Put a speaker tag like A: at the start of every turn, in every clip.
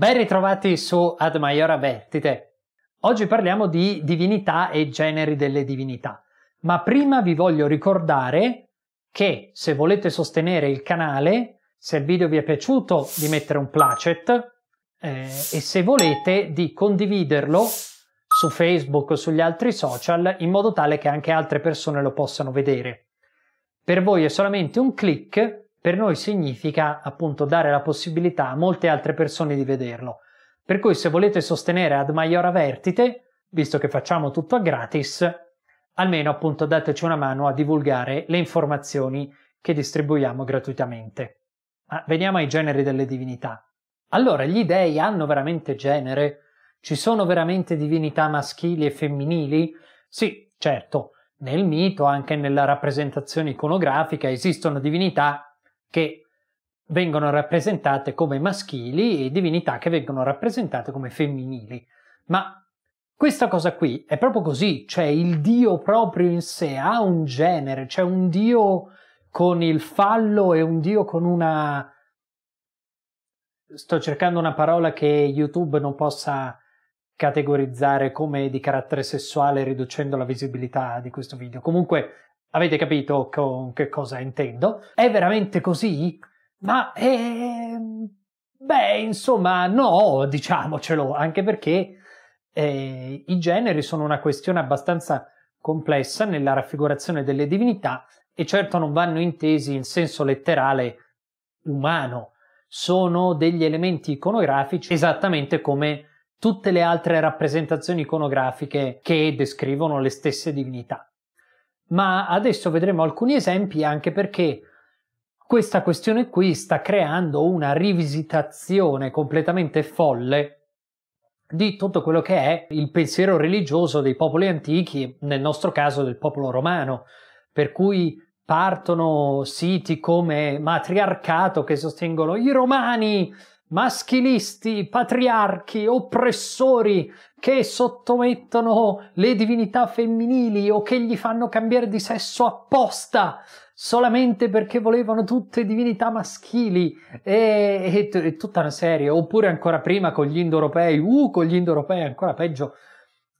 A: Ben ritrovati su Ad Maiora Vettite. Oggi parliamo di divinità e generi delle divinità, ma prima vi voglio ricordare che se volete sostenere il canale, se il video vi è piaciuto di mettere un placet eh, e se volete di condividerlo su Facebook o sugli altri social in modo tale che anche altre persone lo possano vedere. Per voi è solamente un click per noi significa appunto dare la possibilità a molte altre persone di vederlo. Per cui se volete sostenere Ad Maiora Vertite, visto che facciamo tutto a gratis, almeno appunto dateci una mano a divulgare le informazioni che distribuiamo gratuitamente. Ma veniamo ai generi delle divinità. Allora, gli dei hanno veramente genere? Ci sono veramente divinità maschili e femminili? Sì, certo, nel mito, anche nella rappresentazione iconografica, esistono divinità che vengono rappresentate come maschili e divinità che vengono rappresentate come femminili. Ma questa cosa qui è proprio così, cioè il Dio proprio in sé ha un genere, c'è cioè un Dio con il fallo e un Dio con una... Sto cercando una parola che YouTube non possa categorizzare come di carattere sessuale riducendo la visibilità di questo video. Comunque Avete capito con che cosa intendo? È veramente così? Ma è... Ehm, beh, insomma, no, diciamocelo, anche perché eh, i generi sono una questione abbastanza complessa nella raffigurazione delle divinità e certo non vanno intesi in senso letterale umano, sono degli elementi iconografici esattamente come tutte le altre rappresentazioni iconografiche che descrivono le stesse divinità ma adesso vedremo alcuni esempi anche perché questa questione qui sta creando una rivisitazione completamente folle di tutto quello che è il pensiero religioso dei popoli antichi, nel nostro caso del popolo romano, per cui partono siti come Matriarcato che sostengono i romani maschilisti, patriarchi, oppressori che sottomettono le divinità femminili o che gli fanno cambiare di sesso apposta solamente perché volevano tutte divinità maschili e, e, e tutta una serie, oppure ancora prima con gli indoeuropei, uh, con gli indoeuropei ancora peggio,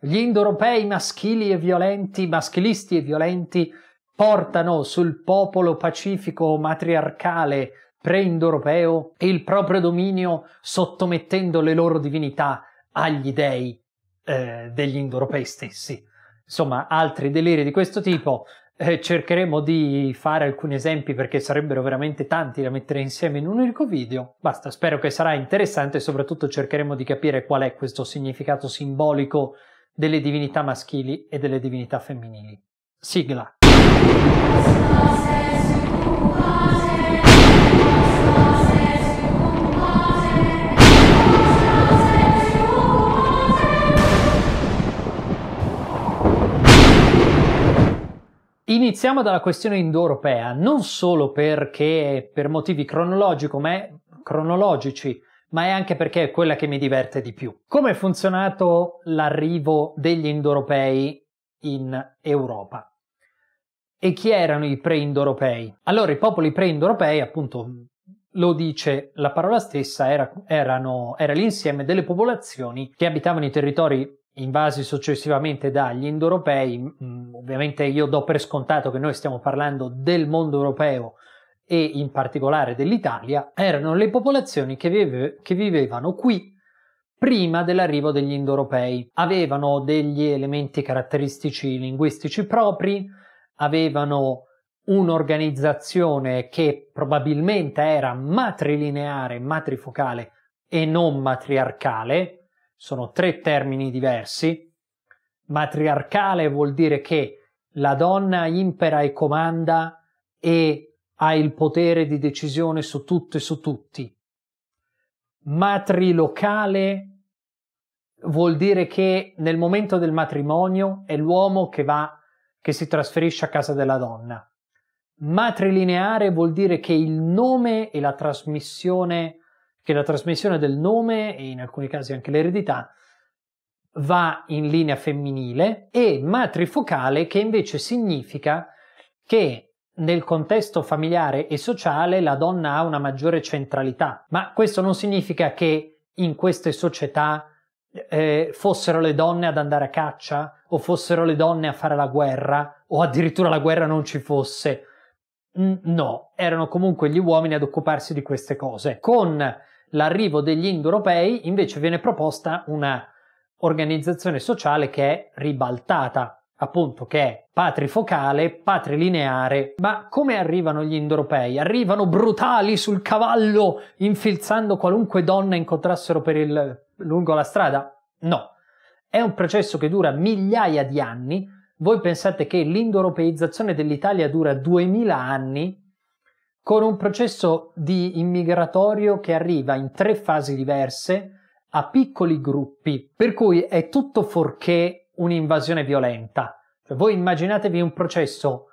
A: gli indoeuropei maschili e violenti, maschilisti e violenti portano sul popolo pacifico matriarcale pre-indoeuropeo e il proprio dominio sottomettendo le loro divinità agli dei eh, degli indoeuropei stessi. Insomma, altri deliri di questo tipo. Eh, cercheremo di fare alcuni esempi perché sarebbero veramente tanti da mettere insieme in un unico video. Basta, spero che sarà interessante e soprattutto cercheremo di capire qual è questo significato simbolico delle divinità maschili e delle divinità femminili. Sigla. Iniziamo dalla questione indoeuropea, non solo perché per motivi cronologici, ma è anche perché è quella che mi diverte di più. Come è funzionato l'arrivo degli indoeuropei in Europa? E chi erano i pre-indoeuropei? Allora, i popoli pre-indoeuropei, appunto, lo dice la parola stessa, era, erano, era l'insieme delle popolazioni che abitavano i territori invasi successivamente dagli indoeuropei, ovviamente io do per scontato che noi stiamo parlando del mondo europeo e in particolare dell'Italia, erano le popolazioni che, vive, che vivevano qui prima dell'arrivo degli indoeuropei. Avevano degli elementi caratteristici linguistici propri, avevano un'organizzazione che probabilmente era matrilineare, matrifocale e non matriarcale, sono tre termini diversi. Matriarcale vuol dire che la donna impera e comanda e ha il potere di decisione su tutto e su tutti. Matrilocale vuol dire che nel momento del matrimonio è l'uomo che va, che si trasferisce a casa della donna. Matrilineare vuol dire che il nome e la trasmissione che la trasmissione del nome e in alcuni casi anche l'eredità va in linea femminile e matrifocale che invece significa che nel contesto familiare e sociale la donna ha una maggiore centralità, ma questo non significa che in queste società eh, fossero le donne ad andare a caccia o fossero le donne a fare la guerra o addirittura la guerra non ci fosse. no, erano comunque gli uomini ad occuparsi di queste cose, con l'arrivo degli indoeuropei invece viene proposta una organizzazione sociale che è ribaltata, appunto che è patrifocale, patrilineare. Ma come arrivano gli indoeuropei? Arrivano brutali sul cavallo, infilzando qualunque donna incontrassero per il, lungo la strada? No. È un processo che dura migliaia di anni. Voi pensate che l'indoeuropeizzazione dell'Italia dura 2000 anni? con un processo di immigratorio che arriva in tre fasi diverse a piccoli gruppi, per cui è tutto fuorché un'invasione violenta. Cioè, voi immaginatevi un processo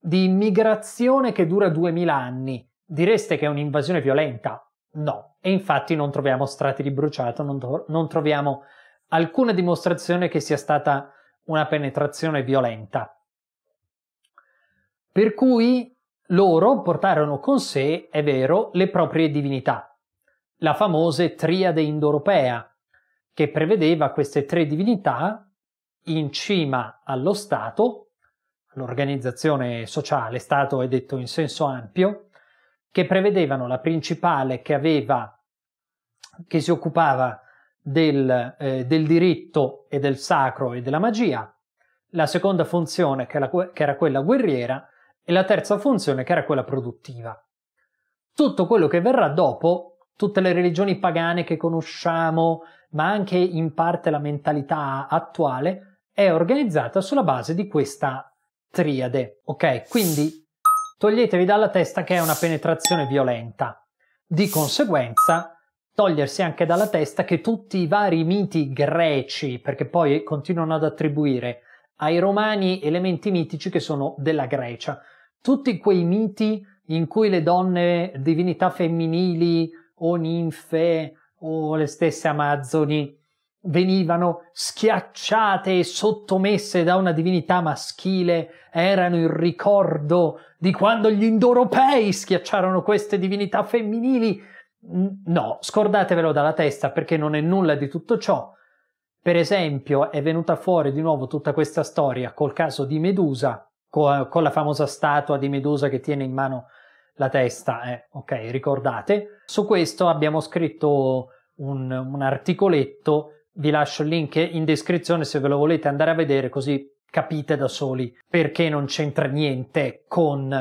A: di immigrazione che dura 2000 anni, direste che è un'invasione violenta? No, e infatti non troviamo strati di bruciato, non, tro- non troviamo alcuna dimostrazione che sia stata una penetrazione violenta. Per cui loro portarono con sé, è vero, le proprie divinità, la famosa triade indoeuropea, che prevedeva queste tre divinità in cima allo Stato, l'organizzazione sociale, Stato è detto in senso ampio, che prevedevano la principale che aveva, che si occupava del, eh, del diritto e del sacro e della magia, la seconda funzione che era, che era quella guerriera, e la terza funzione che era quella produttiva. Tutto quello che verrà dopo, tutte le religioni pagane che conosciamo, ma anche in parte la mentalità attuale, è organizzata sulla base di questa triade, ok? Quindi toglietevi dalla testa che è una penetrazione violenta. Di conseguenza, togliersi anche dalla testa che tutti i vari miti greci, perché poi continuano ad attribuire ai romani elementi mitici che sono della Grecia, tutti quei miti in cui le donne divinità femminili o ninfe o le stesse amazzoni venivano schiacciate e sottomesse da una divinità maschile erano il ricordo di quando gli indoeuropei schiacciarono queste divinità femminili. No, scordatevelo dalla testa perché non è nulla di tutto ciò. Per esempio, è venuta fuori di nuovo tutta questa storia col caso di Medusa, con, con la famosa statua di Medusa che tiene in mano la testa, eh, ok, ricordate. Su questo abbiamo scritto un, un articoletto, vi lascio il link in descrizione se ve lo volete andare a vedere così capite da soli perché non c'entra niente con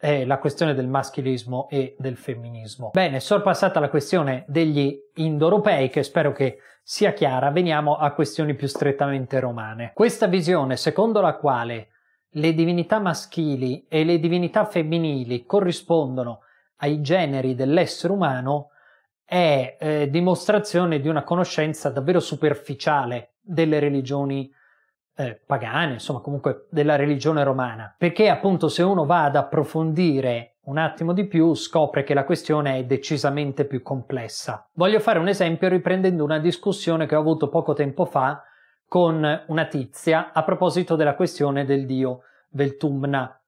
A: eh, la questione del maschilismo e del femminismo. Bene, sorpassata la questione degli indoeuropei, che spero che sia chiara, veniamo a questioni più strettamente romane. Questa visione secondo la quale le divinità maschili e le divinità femminili corrispondono ai generi dell'essere umano è eh, dimostrazione di una conoscenza davvero superficiale delle religioni eh, pagane, insomma comunque della religione romana, perché appunto se uno va ad approfondire un attimo di più scopre che la questione è decisamente più complessa. Voglio fare un esempio riprendendo una discussione che ho avuto poco tempo fa con una tizia a proposito della questione del dio Veltumna.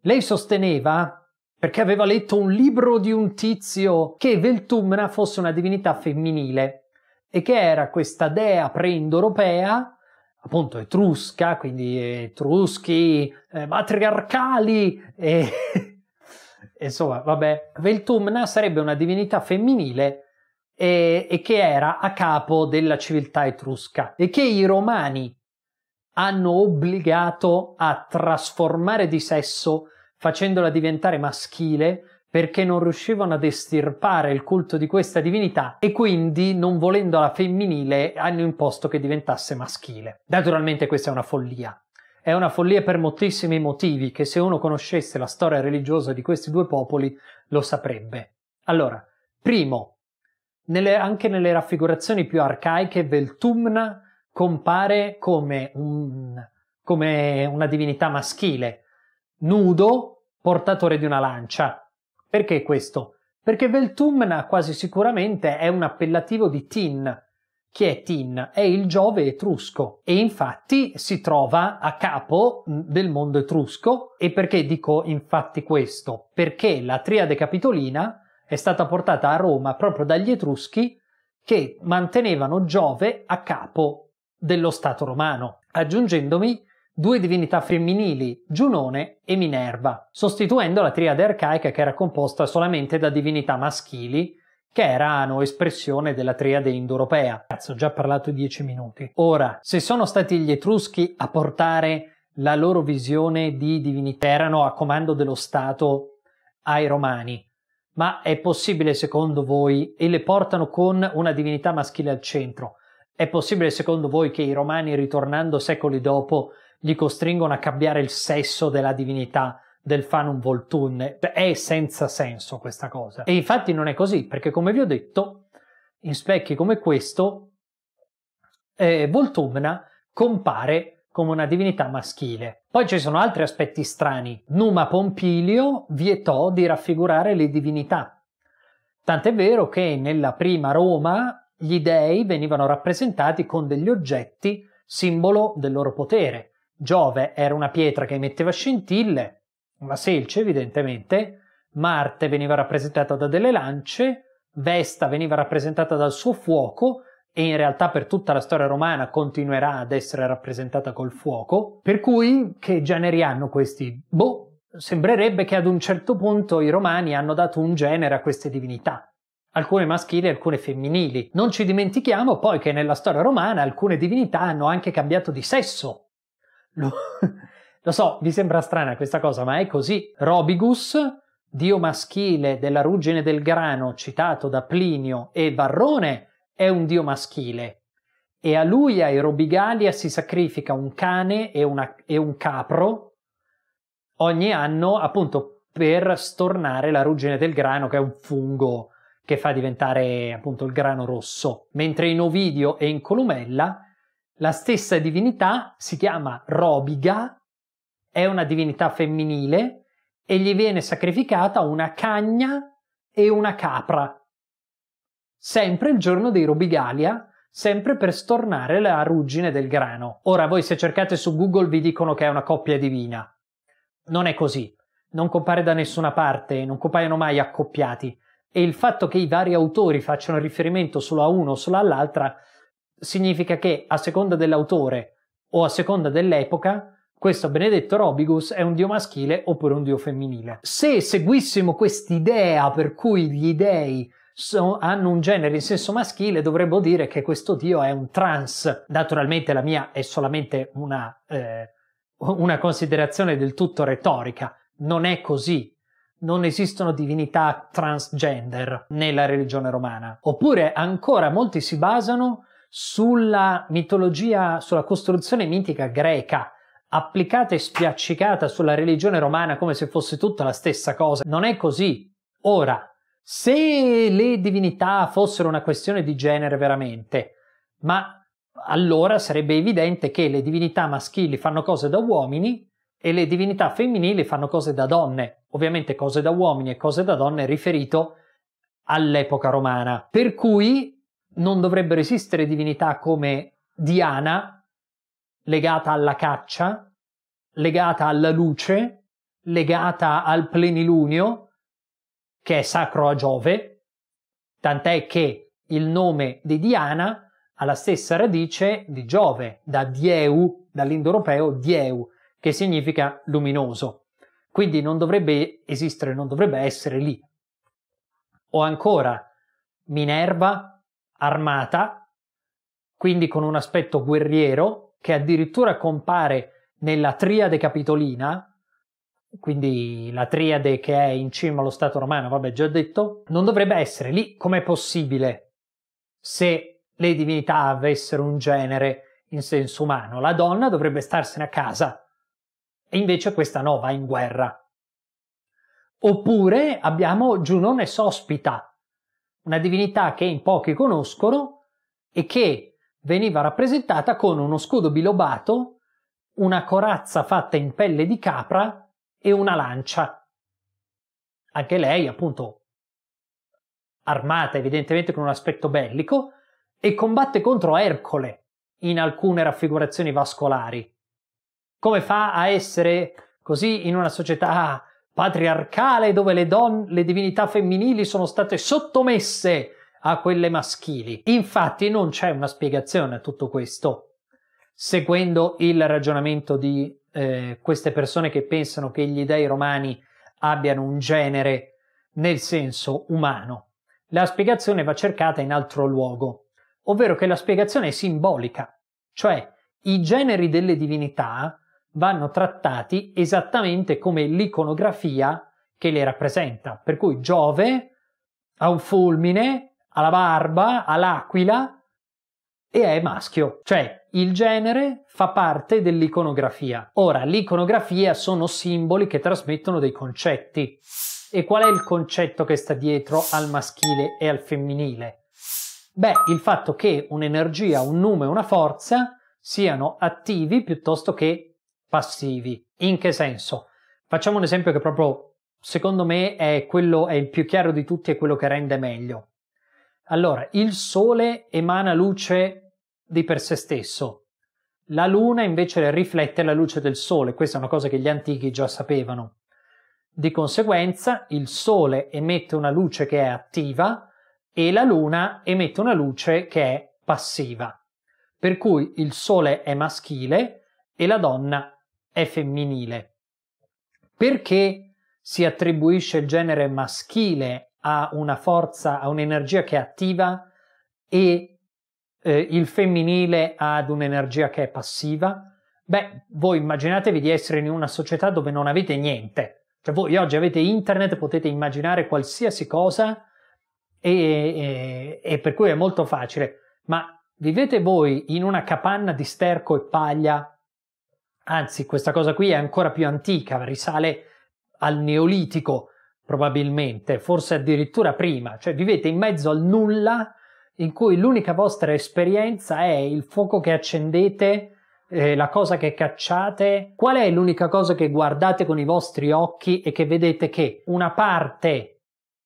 A: Lei sosteneva, perché aveva letto un libro di un tizio, che Veltumna fosse una divinità femminile e che era questa dea pre-indoeuropea, appunto etrusca, quindi etruschi, eh, matriarcali e... insomma, vabbè, Veltumna sarebbe una divinità femminile e, e che era a capo della civiltà etrusca e che i romani hanno obbligato a trasformare di sesso facendola diventare maschile perché non riuscivano ad estirpare il culto di questa divinità e quindi, non volendola femminile, hanno imposto che diventasse maschile. Naturalmente questa è una follia. È una follia per moltissimi motivi che se uno conoscesse la storia religiosa di questi due popoli lo saprebbe. Allora, primo, nelle, anche nelle raffigurazioni più arcaiche, Veltumna compare come, un, come una divinità maschile, nudo, portatore di una lancia. Perché questo? Perché Veltumna quasi sicuramente è un appellativo di Tin. Chi è Tin? È il Giove etrusco e infatti si trova a capo del mondo etrusco. E perché dico infatti questo? Perché la triade capitolina è stata portata a Roma proprio dagli Etruschi che mantenevano Giove a capo dello Stato romano, aggiungendomi due divinità femminili, Giunone e Minerva, sostituendo la triade arcaica che era composta solamente da divinità maschili, che erano espressione della triade indoeuropea. Cazzo, ho già parlato dieci minuti. Ora, se sono stati gli Etruschi a portare la loro visione di divinità, erano a comando dello Stato ai Romani, ma è possibile secondo voi, e le portano con una divinità maschile al centro, è possibile secondo voi che i romani, ritornando secoli dopo, li costringono a cambiare il sesso della divinità del fanum Voltunne? Cioè, è senza senso questa cosa. E infatti non è così, perché come vi ho detto, in specchi come questo, eh, Voltumna compare come una divinità maschile. Poi ci sono altri aspetti strani. Numa Pompilio vietò di raffigurare le divinità. Tant'è vero che nella prima Roma gli dei venivano rappresentati con degli oggetti simbolo del loro potere. Giove era una pietra che emetteva scintille, una selce evidentemente, Marte veniva rappresentata da delle lance, Vesta veniva rappresentata dal suo fuoco e in realtà per tutta la storia romana continuerà ad essere rappresentata col fuoco, per cui che generi hanno questi? Boh, sembrerebbe che ad un certo punto i romani hanno dato un genere a queste divinità, alcune maschili e alcune femminili. Non ci dimentichiamo poi che nella storia romana alcune divinità hanno anche cambiato di sesso. Lo, Lo so, vi sembra strana questa cosa, ma è così. Robigus, dio maschile della ruggine del grano citato da Plinio e Varrone, è un dio maschile e a lui, a Robigalia, si sacrifica un cane e, una, e un capro ogni anno appunto per stornare la ruggine del grano che è un fungo che fa diventare appunto il grano rosso, mentre in Ovidio e in Columella la stessa divinità si chiama Robiga, è una divinità femminile e gli viene sacrificata una cagna e una capra sempre il giorno dei Robigalia, sempre per stornare la ruggine del grano. Ora voi se cercate su Google vi dicono che è una coppia divina. Non è così. Non compare da nessuna parte, non compaiono mai accoppiati. E il fatto che i vari autori facciano riferimento solo a uno o solo all'altra significa che a seconda dell'autore o a seconda dell'epoca questo benedetto Robigus è un dio maschile oppure un dio femminile. Se seguissimo quest'idea per cui gli dei so, hanno un genere in senso maschile, dovremmo dire che questo dio è un trans. Naturalmente la mia è solamente una, eh, una considerazione del tutto retorica. Non è così. Non esistono divinità transgender nella religione romana. Oppure ancora molti si basano sulla mitologia, sulla costruzione mitica greca, applicata e spiaccicata sulla religione romana come se fosse tutta la stessa cosa. Non è così. Ora, se le divinità fossero una questione di genere veramente, ma allora sarebbe evidente che le divinità maschili fanno cose da uomini e le divinità femminili fanno cose da donne, ovviamente cose da uomini e cose da donne riferito all'epoca romana. Per cui non dovrebbero esistere divinità come Diana, legata alla caccia, legata alla luce, legata al plenilunio, che è sacro a Giove, tant'è che il nome di Diana ha la stessa radice di Giove, da Dieu, dall'indoeuropeo Dieu, che significa luminoso. Quindi non dovrebbe esistere, non dovrebbe essere lì. O ancora Minerva armata, quindi con un aspetto guerriero, che addirittura compare nella triade capitolina, quindi la triade che è in cima allo Stato romano, vabbè, già detto, non dovrebbe essere lì. Com'è possibile se le divinità avessero un genere in senso umano? La donna dovrebbe starsene a casa e invece questa no, va in guerra. Oppure abbiamo Giunone Sospita, una divinità che in pochi conoscono e che veniva rappresentata con uno scudo bilobato, una corazza fatta in pelle di capra e una lancia. Anche lei, appunto, armata evidentemente con un aspetto bellico, e combatte contro Ercole in alcune raffigurazioni vascolari. Come fa a essere così in una società patriarcale dove le, don- le divinità femminili sono state sottomesse a quelle maschili? Infatti non c'è una spiegazione a tutto questo seguendo il ragionamento di eh, queste persone che pensano che gli dei romani abbiano un genere nel senso umano. La spiegazione va cercata in altro luogo, ovvero che la spiegazione è simbolica, cioè i generi delle divinità vanno trattati esattamente come l'iconografia che le rappresenta, per cui Giove ha un fulmine, ha la barba, ha l'aquila e è maschio, cioè il genere fa parte dell'iconografia. Ora, l'iconografia sono simboli che trasmettono dei concetti. E qual è il concetto che sta dietro al maschile e al femminile? Beh, il fatto che un'energia, un nome, una forza siano attivi piuttosto che passivi. In che senso? Facciamo un esempio che proprio secondo me è quello è il più chiaro di tutti e quello che rende meglio. Allora, il sole emana luce di per sé stesso. La luna invece riflette la luce del sole, questa è una cosa che gli antichi già sapevano. Di conseguenza il sole emette una luce che è attiva e la luna emette una luce che è passiva. Per cui il sole è maschile e la donna è femminile. Perché si attribuisce il genere maschile a una forza, a un'energia che è attiva e eh, il femminile ad un'energia che è passiva. Beh, voi immaginatevi di essere in una società dove non avete niente. Cioè voi oggi avete internet, potete immaginare qualsiasi cosa e, e, e per cui è molto facile. Ma vivete voi in una capanna di sterco e paglia? Anzi, questa cosa qui è ancora più antica, risale al Neolitico probabilmente, forse addirittura prima, cioè vivete in mezzo al nulla in cui l'unica vostra esperienza è il fuoco che accendete, eh, la cosa che cacciate, qual è l'unica cosa che guardate con i vostri occhi e che vedete che una parte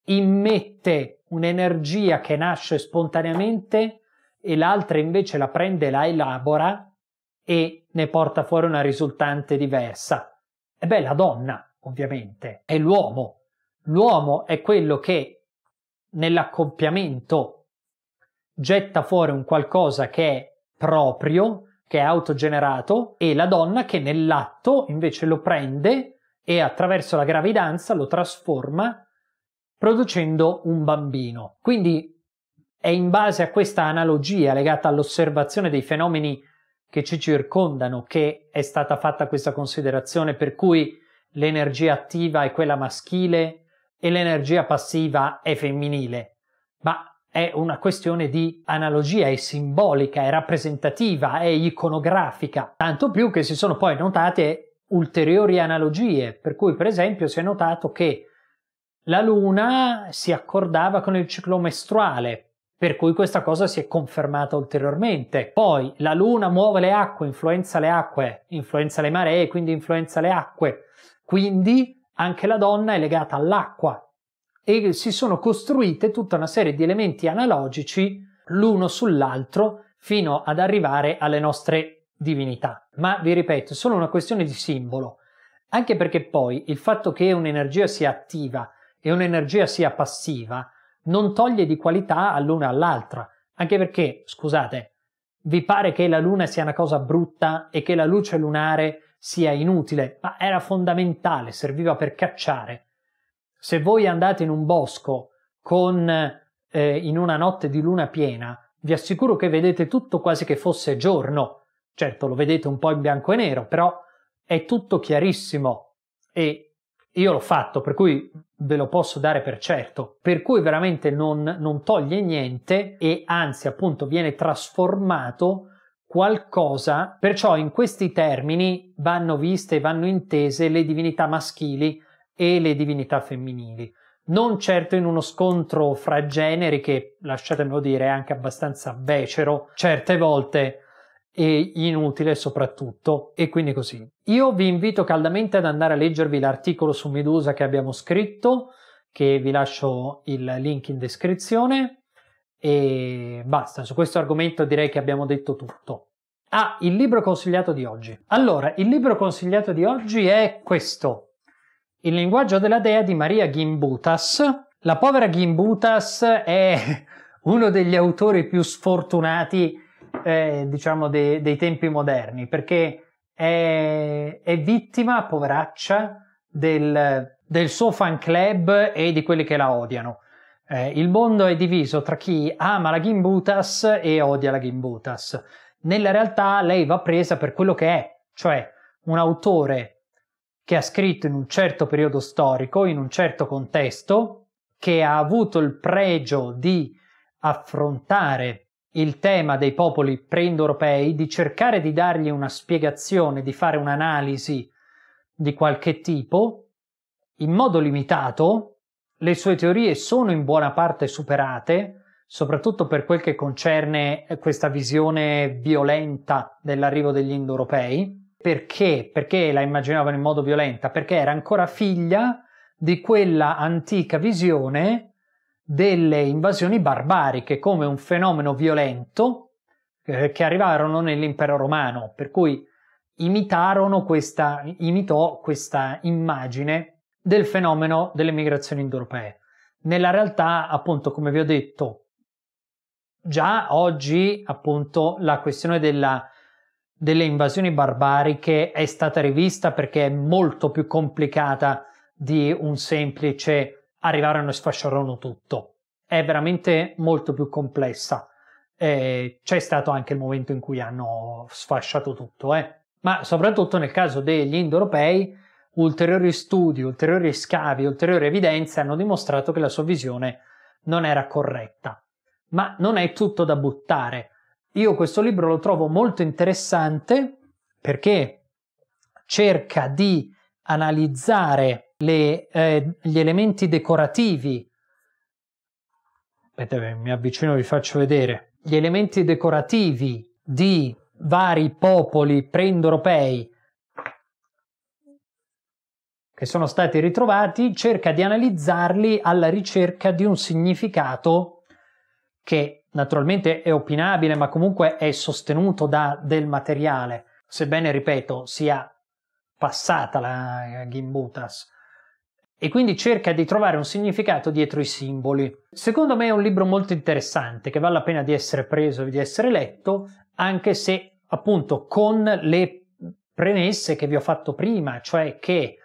A: immette un'energia che nasce spontaneamente e l'altra invece la prende, la elabora e ne porta fuori una risultante diversa. E beh, la donna, ovviamente, è l'uomo. L'uomo è quello che nell'accoppiamento getta fuori un qualcosa che è proprio, che è autogenerato, e la donna che nell'atto invece lo prende e attraverso la gravidanza lo trasforma producendo un bambino. Quindi è in base a questa analogia legata all'osservazione dei fenomeni che ci circondano che è stata fatta questa considerazione per cui l'energia attiva è quella maschile e l'energia passiva è femminile. Ma è una questione di analogia, è simbolica, è rappresentativa, è iconografica, tanto più che si sono poi notate ulteriori analogie, per cui per esempio si è notato che la luna si accordava con il ciclo mestruale, per cui questa cosa si è confermata ulteriormente. Poi la luna muove le acque, influenza le acque, influenza le maree, quindi influenza le acque, quindi anche la donna è legata all'acqua, e si sono costruite tutta una serie di elementi analogici l'uno sull'altro fino ad arrivare alle nostre divinità. Ma vi ripeto, è solo una questione di simbolo, anche perché poi il fatto che un'energia sia attiva e un'energia sia passiva non toglie di qualità all'una all'altra, anche perché, scusate, vi pare che la luna sia una cosa brutta e che la luce lunare sia inutile, ma era fondamentale, serviva per cacciare. Se voi andate in un bosco con, eh, in una notte di luna piena, vi assicuro che vedete tutto quasi che fosse giorno. Certo, lo vedete un po' in bianco e nero, però è tutto chiarissimo e io l'ho fatto, per cui ve lo posso dare per certo. Per cui veramente non, non toglie niente e anzi, appunto, viene trasformato qualcosa. Perciò in questi termini vanno viste e vanno intese le divinità maschili e le divinità femminili. Non certo in uno scontro fra generi che, lasciatemelo dire, è anche abbastanza becero, certe volte e inutile soprattutto e quindi così. Io vi invito caldamente ad andare a leggervi l'articolo su Medusa che abbiamo scritto, che vi lascio il link in descrizione e basta, su questo argomento direi che abbiamo detto tutto. Ah, il libro consigliato di oggi. Allora, il libro consigliato di oggi è questo, il linguaggio della dea di Maria Gimbutas. La povera Gimbutas è uno degli autori più sfortunati, eh, diciamo, de- dei tempi moderni, perché è, è vittima, poveraccia, del, del, suo fan club e di quelli che la odiano. Eh, il mondo è diviso tra chi ama la Gimbutas e odia la Gimbutas. Nella realtà lei va presa per quello che è, cioè un autore che ha scritto in un certo periodo storico, in un certo contesto, che ha avuto il pregio di affrontare il tema dei popoli pre-indoeuropei, di cercare di dargli una spiegazione, di fare un'analisi di qualche tipo, in modo limitato, le sue teorie sono in buona parte superate, soprattutto per quel che concerne questa visione violenta dell'arrivo degli indoeuropei, perché? Perché la immaginavano in modo violenta? Perché era ancora figlia di quella antica visione delle invasioni barbariche come un fenomeno violento eh, che arrivarono nell'impero romano, per cui imitarono questa, imitò questa immagine del fenomeno delle migrazioni indoeuropee. Nella realtà, appunto, come vi ho detto, già oggi, appunto, la questione della delle invasioni barbariche è stata rivista perché è molto più complicata di un semplice arrivarono e sfasciarono tutto. È veramente molto più complessa. Eh, c'è stato anche il momento in cui hanno sfasciato tutto, eh. ma soprattutto nel caso degli indoeuropei, ulteriori studi, ulteriori scavi, ulteriori evidenze hanno dimostrato che la sua visione non era corretta. Ma non è tutto da buttare io questo libro lo trovo molto interessante perché cerca di analizzare le, eh, gli elementi decorativi. Aspetta, eh, mi avvicino e vi faccio vedere. Gli elementi decorativi di vari popoli pre-indoeuropei che sono stati ritrovati, cerca di analizzarli alla ricerca di un significato che naturalmente è opinabile, ma comunque è sostenuto da del materiale, sebbene, ripeto, sia passata la Gimbutas. E quindi cerca di trovare un significato dietro i simboli. Secondo me è un libro molto interessante che vale la pena di essere preso e di essere letto, anche se appunto con le premesse che vi ho fatto prima, cioè che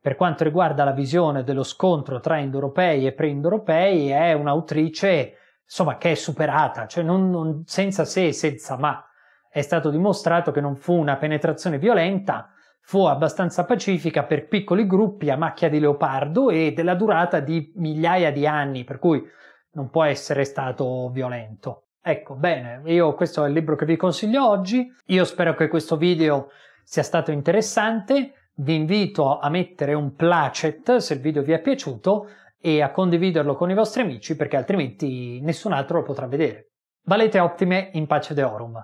A: per quanto riguarda la visione dello scontro tra indoeuropei e pre-indoeuropei è un'autrice insomma, che è superata, cioè non, non, senza se e senza ma. È stato dimostrato che non fu una penetrazione violenta, fu abbastanza pacifica per piccoli gruppi a macchia di leopardo e della durata di migliaia di anni, per cui non può essere stato violento. Ecco, bene, io questo è il libro che vi consiglio oggi. Io spero che questo video sia stato interessante. Vi invito a mettere un placet se il video vi è piaciuto e a condividerlo con i vostri amici perché altrimenti nessun altro lo potrà vedere. Valete ottime in pace de deorum.